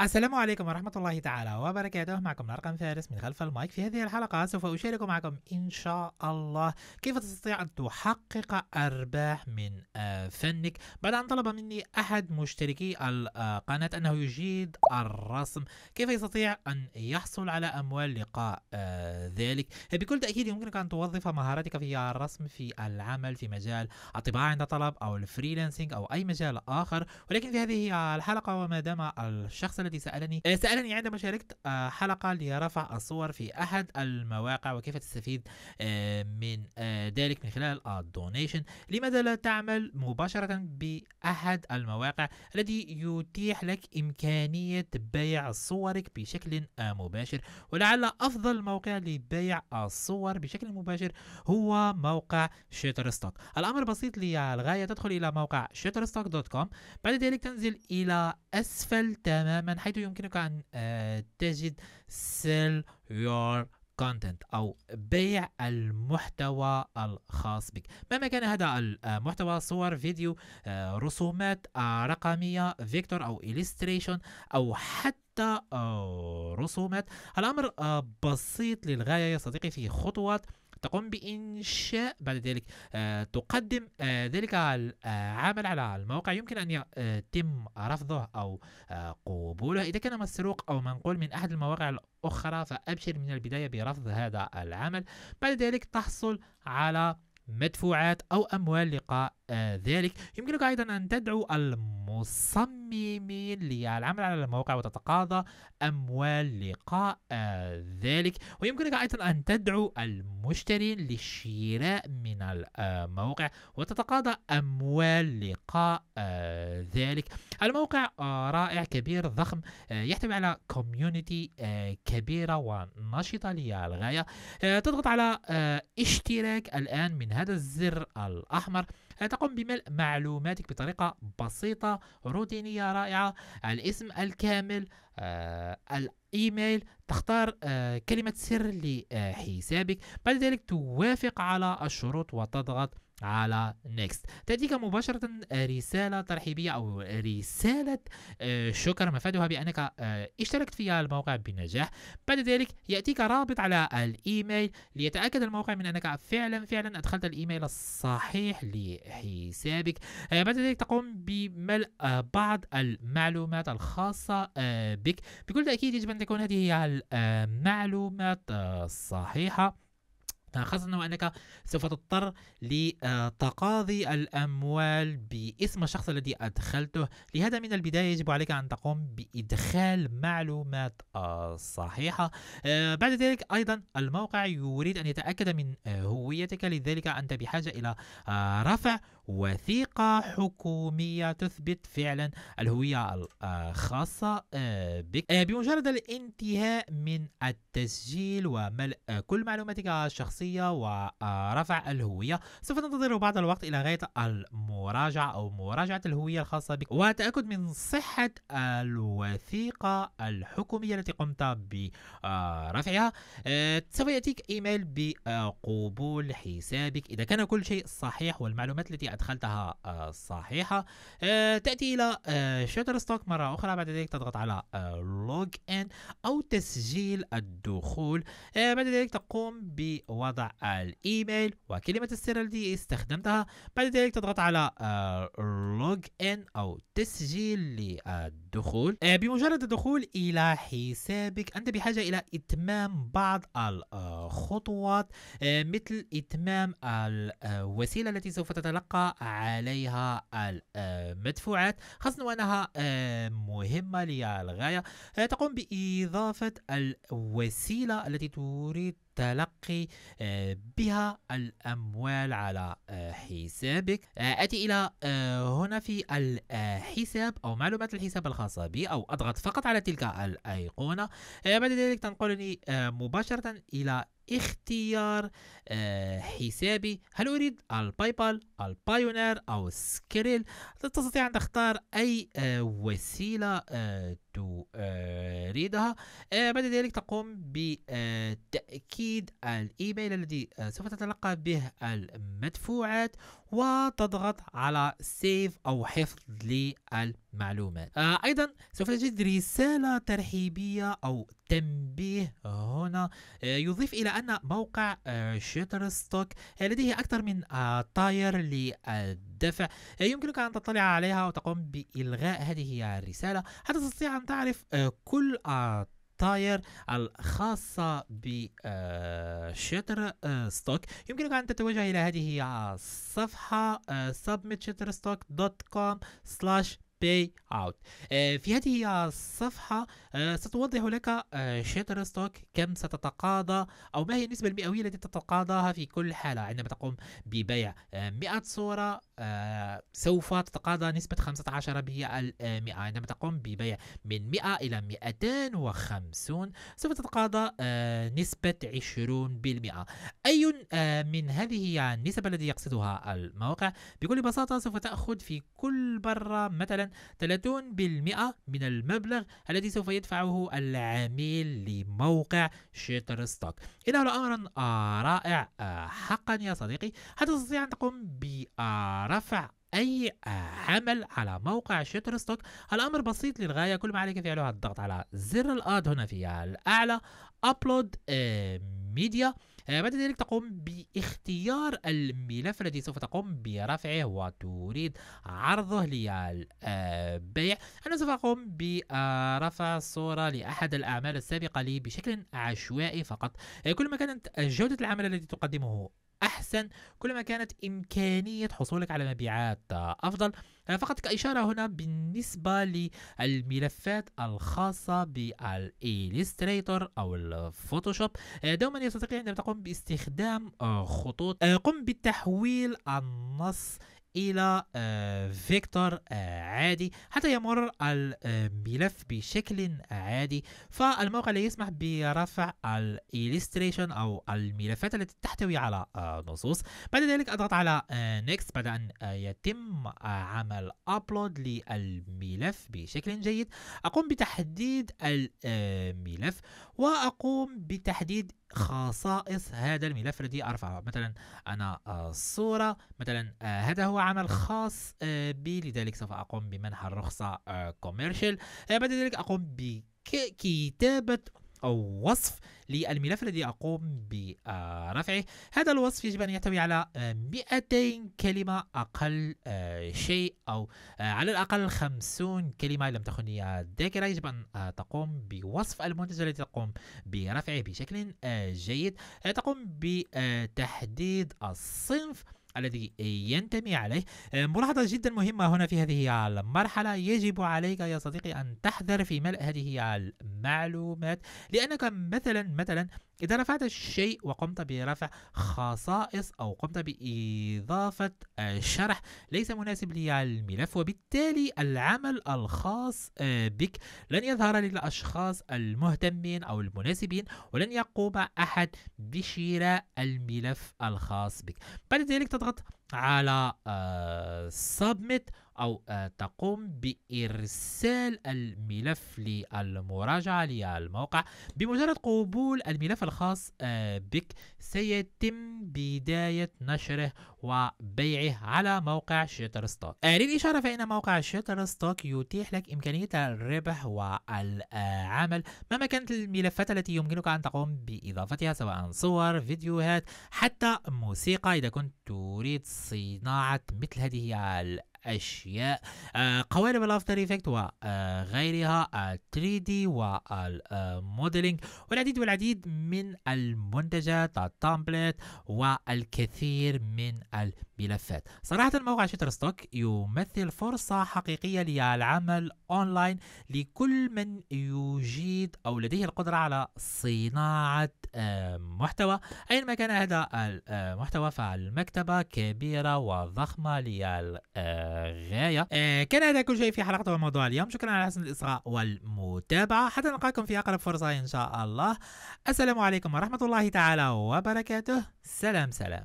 السلام عليكم ورحمة الله تعالى وبركاته معكم الأرقام فارس من خلف المايك في هذه الحلقة سوف أشارك معكم إن شاء الله كيف تستطيع أن تحقق أرباح من آه، فنك بعد أن طلب مني أحد مشتركي القناة أنه يجيد الرسم كيف يستطيع أن يحصل على أموال لقاء آه، ذلك بكل تأكيد يمكنك أن توظف مهاراتك في الرسم في العمل في مجال الطباعة عند طلب أو الفريلانسينج أو أي مجال آخر ولكن في هذه الحلقة وما دام الشخص الذي سألني آه، سألني عندما شاركت آه، حلقة لرفع الصور في أحد المواقع وكيف تستفيد آه، من ذلك من خلال الدونيشن لماذا لا تعمل مباشرة بأحد المواقع الذي يتيح لك إمكانية بيع صورك بشكل مباشر ولعل أفضل موقع لبيع الصور بشكل مباشر هو موقع شتر ستوك الأمر بسيط للغاية تدخل إلى موقع شتر ستوك دوت كوم بعد ذلك تنزل إلى أسفل تماما حيث يمكنك أن آه، تجد sell your content أو بيع المحتوى الخاص بك مهما كان هذا المحتوى آه، صور فيديو آه، رسومات رقمية فيكتور أو illustration أو حتى رسومات الأمر بسيط للغاية يا صديقي في خطوات تقوم بإنشاء بعد ذلك آه، تقدم آه، ذلك العمل آه، على الموقع يمكن أن يتم رفضه أو قبوله إذا كان مسروق أو منقول من أحد المواقع الأخرى فأبشر من البداية برفض هذا العمل بعد ذلك تحصل على مدفوعات أو أموال لقاء ذلك يمكنك أيضا أن تدعو المصممين للعمل على الموقع وتتقاضى أموال لقاء آه، ذلك ويمكنك أيضا أن تدعو المشترين للشراء من الموقع آه، وتتقاضى أموال لقاء آه، ذلك الموقع رائع كبير ضخم يحتوي على كوميونيتي كبيرة ونشطة للغاية تضغط على اشتراك الآن من هذا الزر الأحمر قم بملء معلوماتك بطريقة بسيطة روتينية رائعة الاسم الكامل آه الايميل تختار آه كلمة سر لحسابك بعد ذلك توافق على الشروط وتضغط على نيكست تأتيك مباشرة آه، رسالة ترحيبية أو رسالة آه، شكر مفادها بأنك آه، اشتركت في الموقع بنجاح بعد ذلك يأتيك رابط على الإيميل ليتأكد الموقع من أنك فعلا فعلا أدخلت الإيميل الصحيح لحسابك بعد ذلك تقوم بملء بعض المعلومات الخاصة بك بكل تأكيد يجب أن تكون هذه هي المعلومات الصحيحة نعم، خاصة وأنك سوف تضطر لتقاضي الأموال باسم الشخص الذي أدخلته لهذا من البداية يجب عليك أن تقوم بإدخال معلومات الصحيحة آه، بعد ذلك أيضا الموقع يريد أن يتأكد من هويتك لذلك أنت بحاجة إلى آه، رفع وثيقة حكومية تثبت فعلا الهوية الخاصة آه، بك بمجرد الانتهاء من التسجيل وملء كل معلوماتك الشخصية الشخصية ورفع آه، الهوية سوف تنتظر بعض الوقت إلى غاية المراجعة أو مراجعة الهوية الخاصة بك وتأكد من صحة الوثيقة الحكومية التي قمت برفعها آه، سوف يأتيك إيميل بقبول حسابك إذا كان كل شيء صحيح والمعلومات التي أدخلتها آه، صحيحة تأتي إلى شاتر ستوك مرة أخرى بعد ذلك تضغط على لوج إن أو تسجيل الدخول بعد ذلك تقوم بوضع وضع الايميل وكلمة السر التي استخدمتها بعد ذلك تضغط على لوج آه، ان او تسجيل للدخول آه، بمجرد الدخول الى حسابك انت بحاجة الى اتمام بعض الخطوات آه، مثل اتمام الوسيلة التي سوف تتلقى عليها المدفوعات خاصة وانها مهمة للغاية تقوم باضافة الوسيلة التي تريد تلقي آه، بها الأموال على آه، حسابك آه، أتي إلى هنا في الحساب أو معلومات الحساب الخاصة بي أو أضغط فقط على تلك الأيقونة بعد ذلك تنقلني مباشرة إلى اختيار آه، حسابي هل أريد الباي بال البايونير أو سكريل تستطيع أن تختار أي آه، وسيلة آه، تريدها بعد ذلك تقوم بتأكيد الإيميل الذي سوف تتلقى به المدفوعات وتضغط على سيف أو حفظ للمعلومات أيضا سوف تجد رسالة ترحيبية أو تنبيه هنا يضيف إلى أن موقع ستوك لديه آه، أكثر من آه، طاير للدفع آه، يمكنك أن تطلع عليها وتقوم بإلغاء هذه الرسالة حتى تستطيع أن تعرف كل طاير الخاصة بشتر ستوك يمكنك أن تتوجه إلى هذه الصفحة submitshutterstock.com slash باي اوت آه، في هذه الصفحة آه، ستوضح لك آه، شاتر ستوك كم ستتقاضى أو ما هي النسبة المئوية التي تتقاضاها في كل حالة عندما تقوم ببيع 100 صورة سوف تتقاضى نسبة 15 بالمئة عندما تقوم ببيع من 100 إلى 250 سوف تتقاضى نسبة 20% أي من هذه النسب التي يقصدها الموقع بكل بساطة سوف تأخذ في كل برة مثلا 30% من المبلغ الذي سوف يدفعه العميل لموقع شتر ستوك إنه أمر رائع آه، حقا يا صديقي هل تستطيع أن تقوم برفع أي عمل على موقع شتر ستوك الأمر بسيط للغاية كل ما عليك فعله الضغط على زر الآد هنا في الأعلى أبلود آه، ميديا بعد آه، ذلك تقوم باختيار الملف الذي سوف تقوم برفعه وتريد عرضه للبيع أنا سوف أقوم برفع صورة لأحد الأعمال السابقة لي بشكل عشوائي فقط آه، كلما كانت جودة العمل الذي تقدمه أحسن كل ما كانت إمكانية حصولك على مبيعات أفضل آه، فقط كإشارة هنا بالنسبة للملفات الخاصة بالإليستريتور أو الفوتوشوب آه، دوما يستطيع عندما تقوم باستخدام آه، خطوط قم بتحويل النص الى آه، فيكتور آه، عادي حتى يمر الملف بشكل عادي فالموقع لا يسمح برفع الالستريشن او الملفات التي تحتوي على آه، نصوص بعد ذلك اضغط على نيكست بعد ان يتم عمل ابلود للملف بشكل جيد اقوم بتحديد الملف واقوم بتحديد خصائص هذا الملف الذي ارفعه مثلا انا الصوره آه، مثلا آه، هذا هو عمل خاص آه، بي لذلك سوف اقوم بمنح الرخصه كوميرشال بعد ذلك اقوم ب كتابة أو وصف للملف الذي أقوم برفعه هذا الوصف يجب أن يحتوي على 200 آه، كلمة أقل آه، شيء أو آه، على الأقل 50 كلمة لم تخني الذاكرة يجب أن تقوم بوصف المنتج الذي تقوم برفعه بشكل جيد تقوم بتحديد الصنف الذي ينتمي عليه آه، ملاحظة جدا مهمة هنا في هذه المرحلة يجب عليك يا صديقي أن تحذر في ملء هذه المعلومات لأنك مثلا مثلا إذا رفعت الشيء وقمت برفع خصائص أو قمت بإضافة شرح ليس مناسب للملف وبالتالي العمل الخاص آه، بك لن يظهر للأشخاص المهتمين أو المناسبين ولن يقوم أحد بشراء الملف الخاص بك بعد ذلك تضغط على آه، Submit أو آه، تقوم بإرسال الملف للمراجعة للموقع بمجرد قبول الملف الخاص آه، بك سيتم بداية نشره وبيعه على موقع شيتر ستوك آه، للإشارة فإن موقع شيتر ستوك يتيح لك إمكانية الربح والعمل مهما كانت الملفات التي يمكنك أن تقوم بإضافتها سواء صور فيديوهات حتى موسيقى إذا كنت تريد صناعة مثل هذه أشياء قوالب الأفتر إيفكت وغيرها 3 دي والموديلينج والعديد والعديد من المنتجات التامبلت آه، والكثير من الملفات صراحة موقع شتر ستوك يمثل فرصة حقيقية للعمل أونلاين لكل من يجيد أو لديه القدرة على صناعة المحتوى أينما كان هذا المحتوى آه، فالمكتبة كبيرة وضخمة للغاية آه، كان هذا كل شيء في حلقة وموضوع اليوم شكرا على حسن الإصغاء والمتابعة حتى نلقاكم في أقرب فرصة إن شاء الله السلام عليكم ورحمة الله تعالى وبركاته سلام سلام